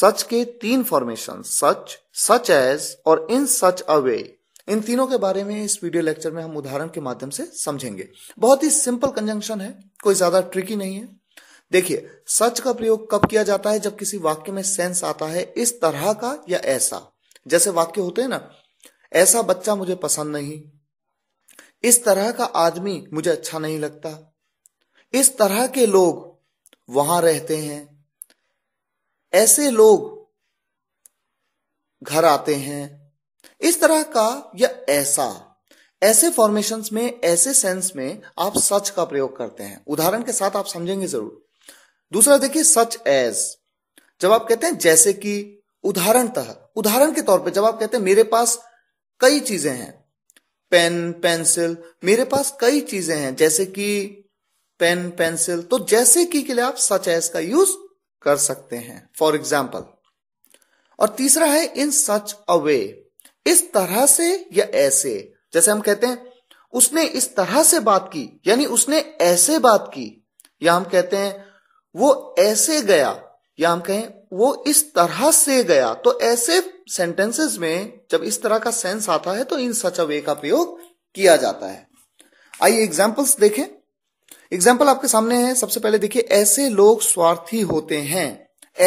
सच के तीन फॉर्मेशन सच such as और इन सच अवे इन तीनों के बारे में इस वीडियो लेक्चर में हम उदाहरण के माध्यम से समझेंगे बहुत ही सिंपल कंजंक्शन है कोई ज्यादा ट्रिकी नहीं है देखिए सच का प्रयोग कब किया जाता है जब किसी वाक्य में सेंस आता है इस तरह का या ऐसा जैसे वाक्य होते हैं ना ऐसा बच्चा मुझे पसंद नहीं इस तरह का आदमी मुझे अच्छा नहीं लगता इस तरह के लोग वहां रहते हैं ऐसे लोग घर आते हैं इस तरह का या ऐसा ऐसे फॉर्मेशन में ऐसे सेंस में आप सच का प्रयोग करते हैं उदाहरण के साथ आप समझेंगे जरूर दूसरा देखिए सच एज जब आप कहते हैं जैसे कि उदाहरण तह उदाहरण के तौर पे जब आप कहते हैं मेरे पास कई चीजें हैं पेन पेंसिल मेरे पास कई चीजें हैं जैसे कि पेन पेंसिल तो जैसे कि के लिए आप सच एज का यूज कर सकते हैं फॉर एग्जाम्पल और तीसरा है इन सच अ वे इस तरह से या ऐसे जैसे हम कहते हैं उसने इस तरह से बात की यानी उसने ऐसे बात की या हम कहते हैं वो ऐसे गया या हम कहें वो इस तरह से गया तो ऐसे सेंटेंसेस में जब इस तरह का सेंस आता है तो इन सच अ वे का प्रयोग किया जाता है आइए एग्जाम्पल्स देखें एग्जाम्पल आपके सामने है सबसे पहले देखिए ऐसे लोग स्वार्थी होते हैं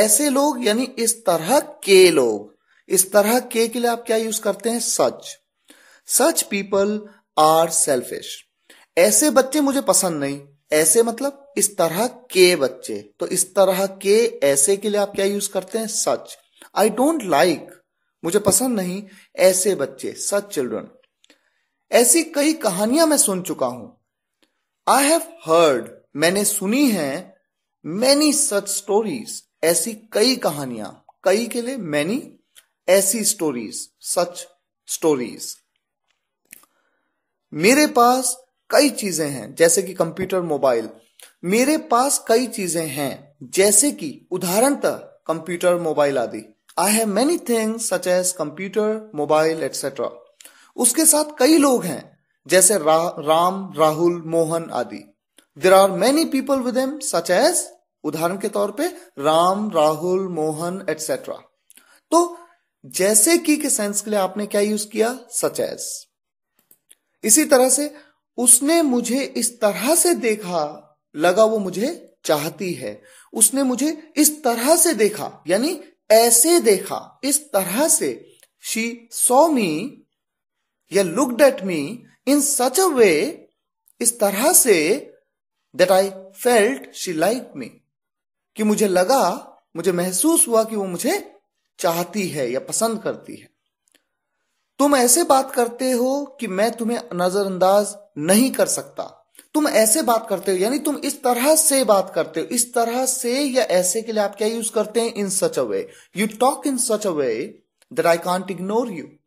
ऐसे लोग यानी इस तरह के लोग इस तरह के के लिए आप क्या यूज करते हैं such such people are selfish ऐसे बच्चे मुझे पसंद नहीं ऐसे मतलब इस तरह के बच्चे तो इस तरह के ऐसे के लिए आप क्या यूज करते हैं सच आई डोंट लाइक मुझे पसंद नहीं ऐसे बच्चे सच चिल्ड्रन ऐसी कई कहानियां मैं सुन चुका हूं आई हैव हर्ड मैंने सुनी है मैनी सच स्टोरीज ऐसी कई कहानियां कई के लिए मैनी ऐसी स्टोरीज सच स्टोरीज मेरे पास कई चीजें हैं जैसे कि कंप्यूटर मोबाइल मेरे पास कई चीजें हैं जैसे कि उदाहरणतः कंप्यूटर मोबाइल आदि I have many things such as computer mobile etcetera उसके साथ कई लोग हैं जैसे रा, राम राहुल मोहन आदि there are many people with him such as उदाहरण के तौर पे राम राहुल मोहन एटसेट्रा तो जैसे की के सेंस के लिए आपने क्या यूज किया सच एज इसी तरह से उसने मुझे इस तरह से देखा लगा वो मुझे चाहती है उसने मुझे इस तरह से देखा यानी ऐसे देखा इस तरह से शी सो मी या looked at me in such a वे इस तरह से that I felt she like me कि मुझे लगा मुझे महसूस हुआ कि वो मुझे चाहती है या पसंद करती है तुम ऐसे बात करते हो कि मैं तुम्हें नजरअंदाज नहीं कर सकता तुम ऐसे बात करते हो यानी तुम इस तरह से बात करते हो इस तरह से या ऐसे के लिए आप क्या यूज करते हैं in such a way you talk in such a way that I can't ignore you